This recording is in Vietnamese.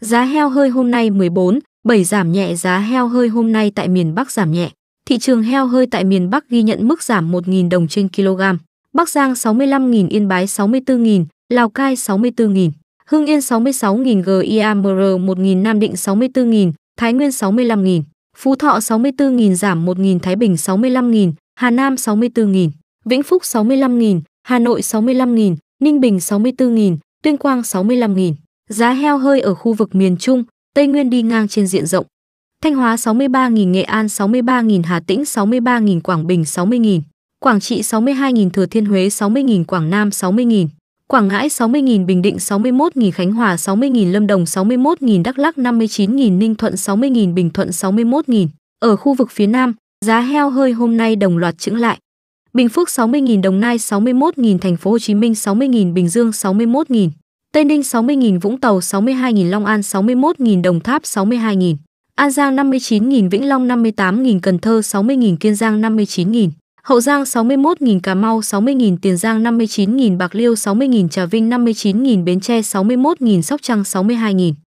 Giá heo hơi hôm nay 14, 7 giảm nhẹ giá heo hơi hôm nay tại miền Bắc giảm nhẹ. Thị trường heo hơi tại miền Bắc ghi nhận mức giảm 1.000 đồng trên kg. Bắc Giang 65.000, Yên Bái 64.000, Lào Cai 64.000, Hưng Yên 66.000, GIAMR 1.000, Nam Định 64.000, Thái Nguyên 65.000, Phú Thọ 64.000 giảm 1.000, Thái Bình 65.000, Hà Nam 64.000, Vĩnh Phúc 65.000, Hà Nội 65.000, Ninh Bình 64.000, Tuyên Quang 65.000. Giá heo hơi ở khu vực miền Trung, Tây Nguyên đi ngang trên diện rộng. Thanh Hóa 63.000, Nghệ An 63.000, Hà Tĩnh 63.000, Quảng Bình 60.000, Quảng Trị 62.000, Thừa Thiên Huế 60.000, Quảng Nam 60.000, Quảng Ngãi 60.000, Bình Định 61.000, Khánh Hòa 60.000, Lâm Đồng 61.000, Đắk Lắc 59.000, Ninh Thuận 60.000, Bình Thuận 61.000. Ở khu vực phía Nam, giá heo hơi hôm nay đồng loạt chững lại. Bình Phước 60.000, Đồng Nai 61.000, Thành phố Hồ Chí Minh 60.000, Bình Dương 61.000. Tây Ninh 60.000, Vũng Tàu 62.000, Long An 61.000, Đồng Tháp 62.000, An Giang 59.000, Vĩnh Long 58.000, Cần Thơ 60.000, Kiên Giang 59.000, Hậu Giang 61.000, Cà Mau 60.000, Tiền Giang 59.000, Bạc Liêu 60.000, Trà Vinh 59.000, Bến Tre 61.000, Sóc Trăng 62.000.